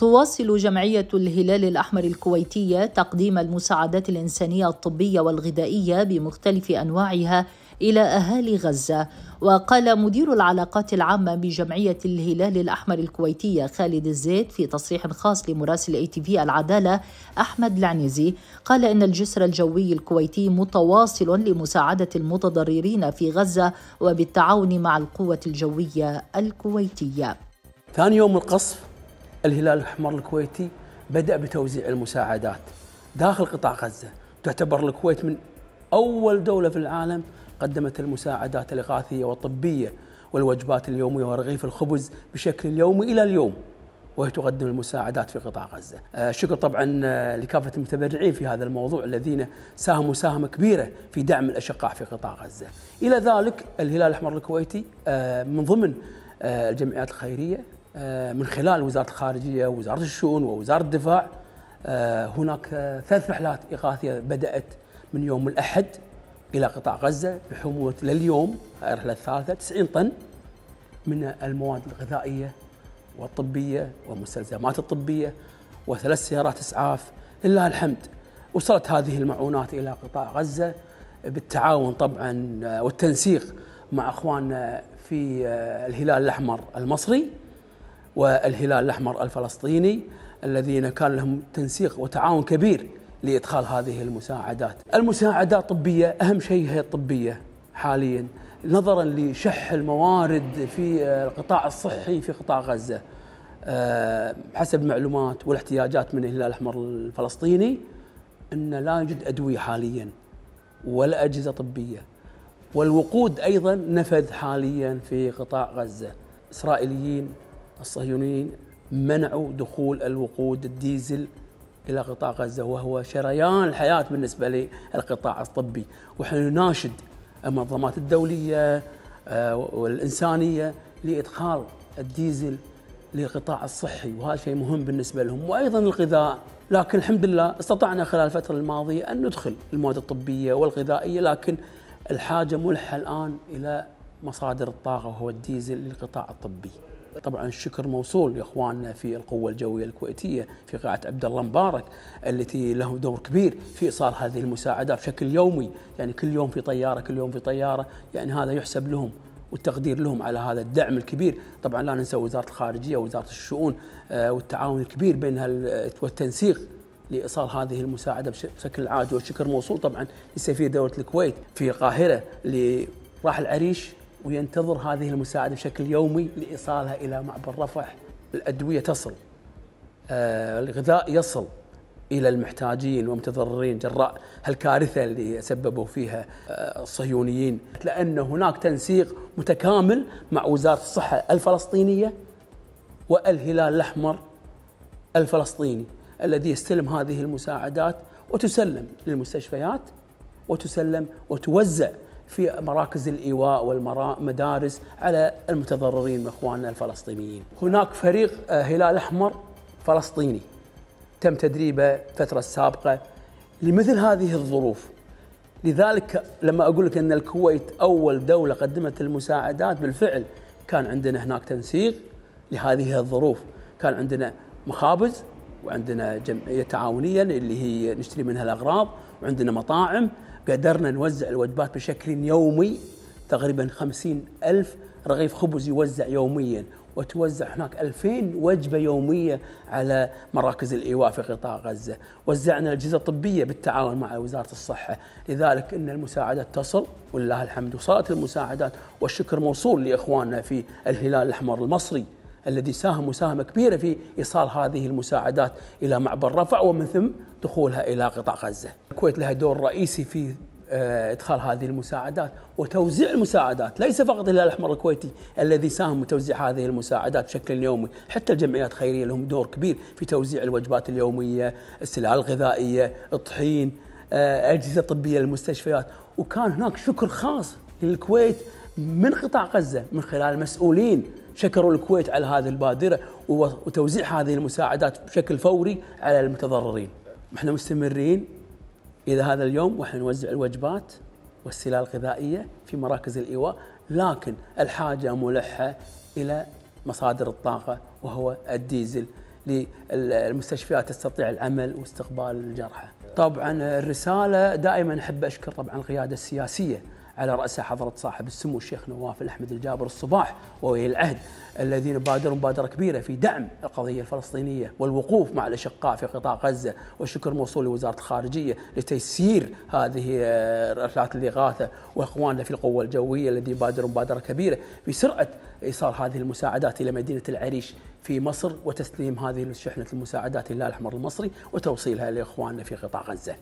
تواصل جمعية الهلال الأحمر الكويتية تقديم المساعدات الإنسانية الطبية والغذائية بمختلف أنواعها إلى أهالي غزة وقال مدير العلاقات العامة بجمعية الهلال الأحمر الكويتية خالد الزيد في تصريح خاص لمراسل اي تي في العدالة أحمد العنزي قال إن الجسر الجوي الكويتي متواصل لمساعدة المتضررين في غزة وبالتعاون مع القوة الجوية الكويتية ثاني يوم القصف الهلال الأحمر الكويتي بدأ بتوزيع المساعدات داخل قطاع غزة تعتبر الكويت من أول دولة في العالم قدمت المساعدات الإغاثية والطبية والوجبات اليومية ورغيف الخبز بشكل يومي إلى اليوم وهي تقدم المساعدات في قطاع غزة آه، شكر طبعا آه، لكافة المتبرعين في هذا الموضوع الذين ساهموا مساهمة كبيرة في دعم الأشقاء في قطاع غزة إلى ذلك الهلال الأحمر الكويتي آه، من ضمن الجمعيات الخيرية آه، من خلال وزاره الخارجيه ووزاره الشؤون ووزاره الدفاع آه، هناك آه، ثلاث رحلات اغاثيه بدات من يوم الاحد الى قطاع غزه بحموله لليوم الرحله الثالثه 90 طن من المواد الغذائيه والطبيه والمستلزمات الطبيه وثلاث سيارات اسعاف لله الحمد وصلت هذه المعونات الى قطاع غزه بالتعاون طبعا والتنسيق مع اخواننا في الهلال الاحمر المصري والهلال الأحمر الفلسطيني الذين كان لهم تنسيق وتعاون كبير لإدخال هذه المساعدات المساعدات طبية أهم شيء هي الطبية حاليا نظرا لشح الموارد في القطاع الصحي في قطاع غزة آه، حسب معلومات والاحتياجات من الهلال الأحمر الفلسطيني أن لا يوجد أدوية حاليا ولا أجهزة طبية والوقود أيضا نفذ حاليا في قطاع غزة إسرائيليين الصهيونيين منعوا دخول الوقود الديزل الى قطاع غزه وهو شريان الحياه بالنسبه للقطاع الطبي ونحن نناشد المنظمات الدوليه آه، والانسانيه لادخال الديزل للقطاع الصحي وهذا شيء مهم بالنسبه لهم وايضا الغذاء لكن الحمد لله استطعنا خلال الفتره الماضيه ان ندخل المواد الطبيه والغذائيه لكن الحاجه ملحه الان الى مصادر الطاقه وهو الديزل للقطاع الطبي طبعا الشكر موصول لاخواننا في القوه الجويه الكويتيه في قاعه عبد الله مبارك التي له دور كبير في ايصال هذه المساعدات بشكل يومي يعني كل يوم في طياره كل يوم في طياره يعني هذا يحسب لهم والتقدير لهم على هذا الدعم الكبير طبعا لا ننسى وزاره الخارجيه ووزاره الشؤون آه، والتعاون الكبير بين والتنسيق لايصال هذه المساعده بشكل عاجل والشكر موصول طبعا لسفير دوله الكويت في القاهره اللي راح العريش وينتظر هذه المساعدة بشكل يومي لإيصالها إلى معبر رفح الأدوية تصل آه، الغذاء يصل إلى المحتاجين والمتضررين جراء هالكارثة اللي سببوا فيها آه، الصهيونيين لأن هناك تنسيق متكامل مع وزارة الصحة الفلسطينية والهلال الأحمر الفلسطيني الذي يستلم هذه المساعدات وتسلم للمستشفيات وتسلم وتوزع في مراكز الايواء والمدارس على المتضررين من اخواننا الفلسطينيين. هناك فريق آه، هلال احمر فلسطيني تم تدريبه الفتره السابقه لمثل هذه الظروف. لذلك لما اقول لك ان الكويت اول دوله قدمت المساعدات بالفعل كان عندنا هناك تنسيق لهذه الظروف، كان عندنا مخابز وعندنا جمعيه تعاونيه اللي هي نشتري منها الاغراض وعندنا مطاعم قدرنا نوزع الوجبات بشكل يومي تقريبا خمسين ألف رغيف خبز يوزع يوميا وتوزع هناك 2000 وجبة يومية على مراكز الإيواء في قطاع غزة وزعنا الأجهزة الطبية بالتعاون مع وزارة الصحة لذلك أن المساعدات تصل ولله الحمد وصلت المساعدات والشكر موصول لإخواننا في الهلال الأحمر المصري الذي ساهم مساهمة كبيرة في إيصال هذه المساعدات إلى معبر رفع ومن ثم دخولها إلى قطاع غزة الكويت لها دور رئيسي في آه، ادخال هذه المساعدات وتوزيع المساعدات ليس فقط الهلال الاحمر الكويتي الذي ساهم بتوزيع هذه المساعدات بشكل يومي حتى الجمعيات الخيريه لهم دور كبير في توزيع الوجبات اليوميه السلع الغذائيه الطحين آه، اجهزه طبيه للمستشفيات وكان هناك شكر خاص للكويت من قطاع غزه من خلال مسؤولين شكروا الكويت على هذه البادرة وتوزيع هذه المساعدات بشكل فوري على المتضررين احنا مستمرين إلى هذا اليوم واحنا نوزع الوجبات والسلال الغذائية في مراكز الإيواء لكن الحاجة ملحة إلى مصادر الطاقة وهو الديزل للمستشفيات تستطيع العمل واستقبال الجرحى طبعا الرسالة دائما أحب أشكر طبعا القيادة السياسية على رأس حضرة صاحب السمو الشيخ نواف الأحمد الجابر الصباح وولي العهد الذين بادروا مبادرة كبيرة في دعم القضية الفلسطينية والوقوف مع الأشقاء في قطاع غزة والشكر موصول لوزارة الخارجية لتيسير هذه آه، رحلات الإغاثة وإخواننا في القوة الجوية الذين بادروا مبادرة كبيرة في سرعة إيصال هذه المساعدات إلى مدينة العريش في مصر وتسليم هذه الشحنة المساعدات لله الأحمر المصري وتوصيلها لإخواننا في قطاع غزة